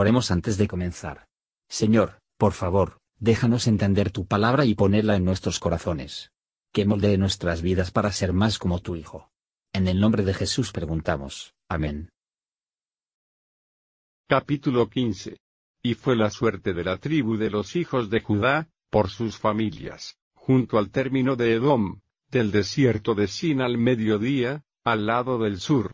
Oremos antes de comenzar. Señor, por favor, déjanos entender tu palabra y ponerla en nuestros corazones. Que moldee nuestras vidas para ser más como tu Hijo. En el nombre de Jesús preguntamos. Amén. Capítulo 15. Y fue la suerte de la tribu de los hijos de Judá, por sus familias, junto al término de Edom, del desierto de Sin al mediodía, al lado del sur,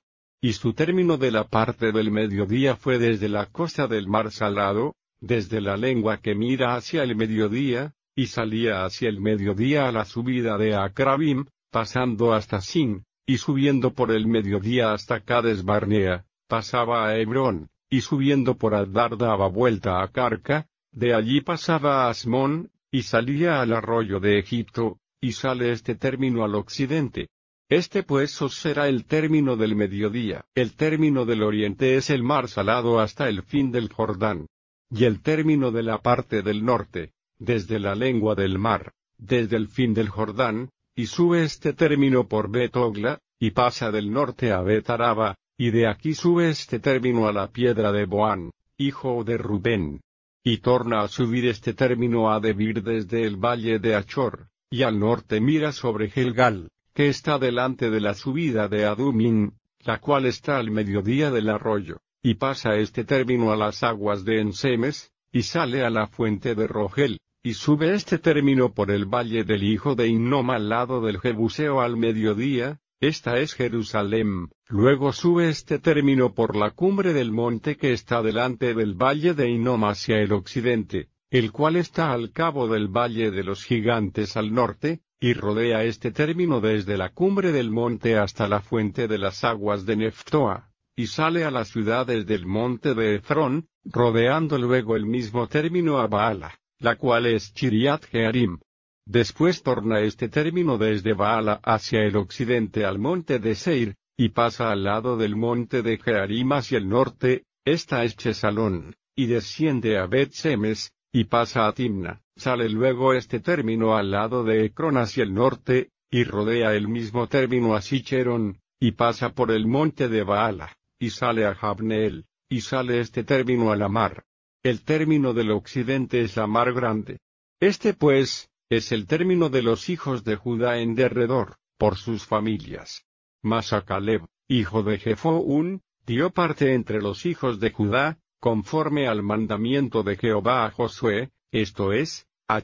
y su término de la parte del mediodía fue desde la costa del mar Salado, desde la lengua que mira hacia el mediodía, y salía hacia el mediodía a la subida de Acrabim, pasando hasta Sin, y subiendo por el mediodía hasta Cades Barnea, pasaba a Hebrón, y subiendo por Adar daba vuelta a Carca, de allí pasaba a Asmón, y salía al arroyo de Egipto, y sale este término al occidente, este pues os será el término del mediodía. El término del oriente es el mar salado hasta el fin del Jordán. Y el término de la parte del norte, desde la lengua del mar, desde el fin del Jordán, y sube este término por Betogla, y pasa del norte a Betaraba, y de aquí sube este término a la piedra de Boán, hijo de Rubén. Y torna a subir este término a Debir desde el valle de Achor, y al norte mira sobre Gilgal que está delante de la subida de Adumín, la cual está al mediodía del arroyo, y pasa este término a las aguas de Ensemes, y sale a la fuente de Rogel, y sube este término por el valle del hijo de Innom al lado del Jebuseo al mediodía, esta es Jerusalén, luego sube este término por la cumbre del monte que está delante del valle de Innom hacia el occidente, el cual está al cabo del valle de los gigantes al norte, y rodea este término desde la cumbre del monte hasta la fuente de las aguas de Neftoa, y sale a las ciudades del monte de Efrón, rodeando luego el mismo término a Baala, la cual es Chiriat Jearim. Después torna este término desde Baala hacia el occidente al monte de Seir, y pasa al lado del monte de Jearim hacia el norte, esta es Chesalón, y desciende a Bet-Semes, y pasa a Timna, Sale luego este término al lado de Ecrón hacia el norte, y rodea el mismo término a Sicherón, y pasa por el monte de Baala, y sale a Jabneel, y sale este término a la mar. El término del occidente es la mar grande. Este pues, es el término de los hijos de Judá en derredor, por sus familias. Mas a Caleb, hijo de Jefoún, dio parte entre los hijos de Judá, conforme al mandamiento de Jehová a Josué, esto es, a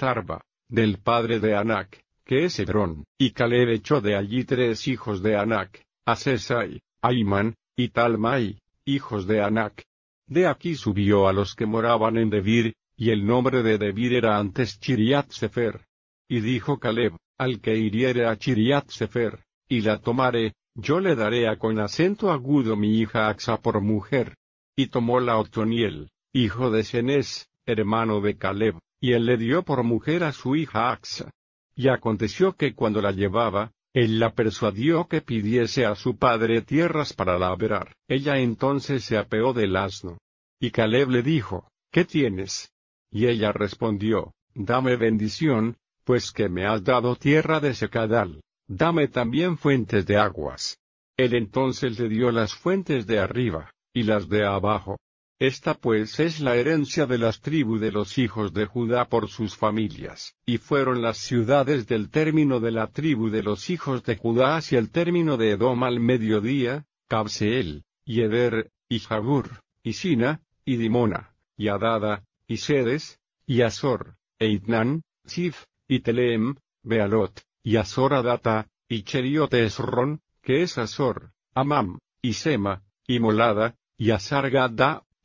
Arba, del padre de Anac, que es Hebrón, y Caleb echó de allí tres hijos de Anac, a Cesai, Aiman, y Talmai, hijos de Anac. De aquí subió a los que moraban en Debir, y el nombre de Debir era antes Chiriat Sefer. Y dijo Caleb, al que hiriere a Chiriat Sefer, y la tomare, yo le daré a con acento agudo mi hija Axa por mujer. Y tomó la Otoniel, hijo de Cenés, hermano de Caleb, y él le dio por mujer a su hija Axa. Y aconteció que cuando la llevaba, él la persuadió que pidiese a su padre tierras para labrar. Ella entonces se apeó del asno. Y Caleb le dijo, ¿Qué tienes? Y ella respondió, Dame bendición, pues que me has dado tierra de secadal, dame también fuentes de aguas. Él entonces le dio las fuentes de arriba, y las de abajo, esta pues es la herencia de las tribus de los hijos de Judá por sus familias, y fueron las ciudades del término de la tribu de los hijos de Judá hacia el término de Edom al mediodía, Cabseel, y Eder, y Jagur, y Sina, y Dimona, y Adada, y Sedes, y Azor, e Siv, Sif, y Telem, Bealot, y Azor Adata, y Cheriotesron, que es Azor, Amam, y Sema, y Molada, y Azar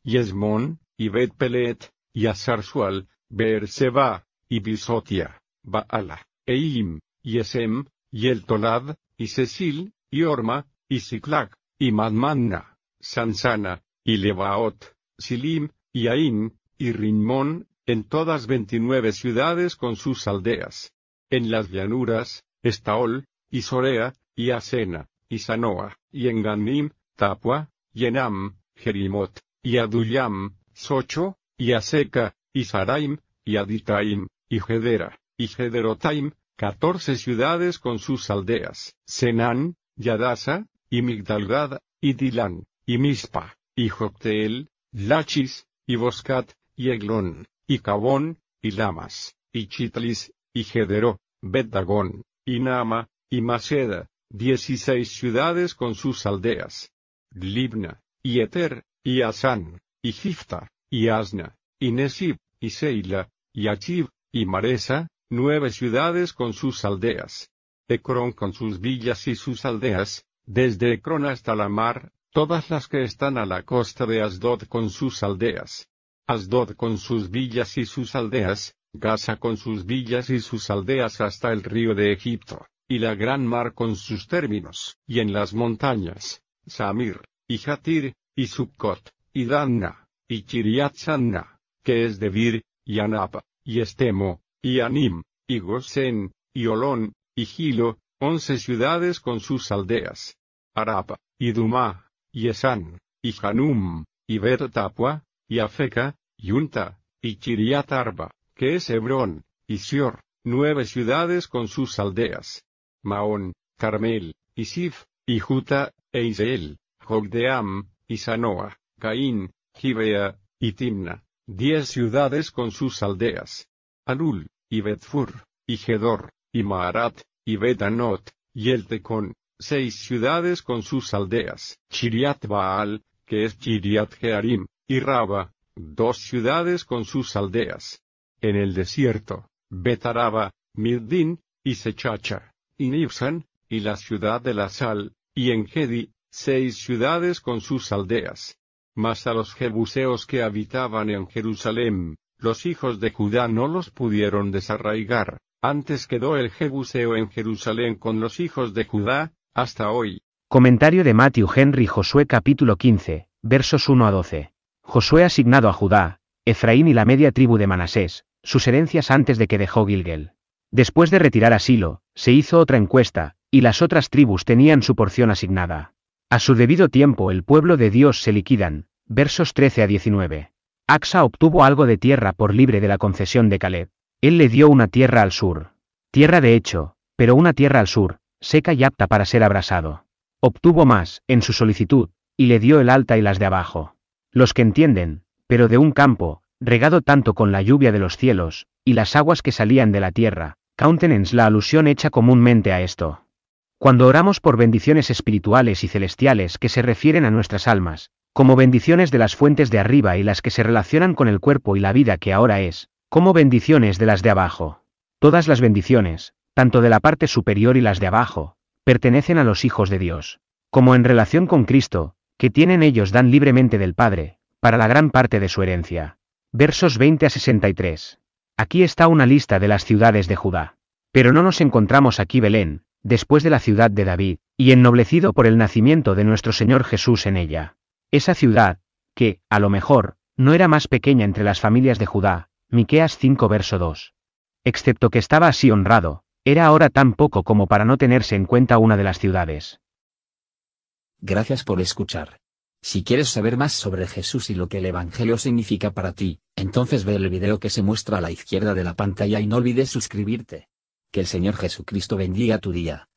Yesmón, y Bet-Pelet, y Azarsual, seba y Bisotia, Baala, Eim, y Esem, y Eltolad, y Cecil, y Orma, y Siclac, y Madmanna, Sansana, y Lebaot, Silim, y Aim, y Rinmón, en todas veintinueve ciudades con sus aldeas. En las llanuras, Estaol, y Sorea, y Asena, y Sanoa, y Enganim, Tapua, Yenam, Jerimot, y Adullam, Socho, y Aseca, y Saraim, y Aditaim, y Gedera, y Gederotaim, catorce ciudades con sus aldeas, Senán, Yadasa, y Migdalgad, y Dilán, y Mispa, y Jocteel, Lachis, y Boscat, y Eglón, y Cabón, y Lamas, y Chitlis, y Gederó, Betdagón, y Nama, y Maceda, dieciséis ciudades con sus aldeas. Libna, y Eter, y Asán, y Gifta, y Asna, y Nesib, y Seila, y Achib, y Maresa, nueve ciudades con sus aldeas. Ecrón con sus villas y sus aldeas, desde Ecrón hasta la mar, todas las que están a la costa de Asdod con sus aldeas. Asdod con sus villas y sus aldeas, Gaza con sus villas y sus aldeas hasta el río de Egipto, y la gran mar con sus términos, y en las montañas, Samir, y Jatir, y Sukkot, y Danna, y Chiriatsanna, que es Debir, y Anapa, y Estemo, y Anim, y Gosen, y Olón, y Gilo, once ciudades con sus aldeas. Arapa, y Dumá, y Esan, y Hanum, y tapua y Afeca, y Unta, y Chiriatarba, Arba, que es Hebrón, y Sior, nueve ciudades con sus aldeas. Maón, Carmel, y Sif, y Juta, e Israel, Jogdeam, y Sanoa, Caín, Gibea, y Timna, diez ciudades con sus aldeas. Alul, y Betfur, y Gedor, y Maharat, y Betanot, y el Tecón, seis ciudades con sus aldeas. Chiriat Baal, que es Chiriat Jearim, y Raba, dos ciudades con sus aldeas. En el desierto, Betaraba, Middin, y Sechacha, y Nibsan, y la ciudad de la sal, y Engedi, seis ciudades con sus aldeas. Mas a los jebuseos que habitaban en Jerusalén, los hijos de Judá no los pudieron desarraigar, antes quedó el jebuseo en Jerusalén con los hijos de Judá, hasta hoy. Comentario de Matthew Henry Josué capítulo 15, versos 1 a 12. Josué asignado a Judá, Efraín y la media tribu de Manasés, sus herencias antes de que dejó Gilgel. Después de retirar asilo, se hizo otra encuesta, y las otras tribus tenían su porción asignada. A su debido tiempo el pueblo de Dios se liquidan, versos 13 a 19. Axa obtuvo algo de tierra por libre de la concesión de Caleb. Él le dio una tierra al sur. Tierra de hecho, pero una tierra al sur, seca y apta para ser abrasado. Obtuvo más, en su solicitud, y le dio el alta y las de abajo. Los que entienden, pero de un campo, regado tanto con la lluvia de los cielos, y las aguas que salían de la tierra, countenance la alusión hecha comúnmente a esto. Cuando oramos por bendiciones espirituales y celestiales que se refieren a nuestras almas, como bendiciones de las fuentes de arriba y las que se relacionan con el cuerpo y la vida que ahora es, como bendiciones de las de abajo. Todas las bendiciones, tanto de la parte superior y las de abajo, pertenecen a los hijos de Dios, como en relación con Cristo, que tienen ellos dan libremente del Padre, para la gran parte de su herencia. Versos 20 a 63. Aquí está una lista de las ciudades de Judá. Pero no nos encontramos aquí Belén, después de la ciudad de David, y ennoblecido por el nacimiento de nuestro Señor Jesús en ella. Esa ciudad, que, a lo mejor, no era más pequeña entre las familias de Judá, Miqueas 5 verso 2. Excepto que estaba así honrado, era ahora tan poco como para no tenerse en cuenta una de las ciudades. Gracias por escuchar. Si quieres saber más sobre Jesús y lo que el Evangelio significa para ti, entonces ve el video que se muestra a la izquierda de la pantalla y no olvides suscribirte que el Señor Jesucristo bendiga tu día.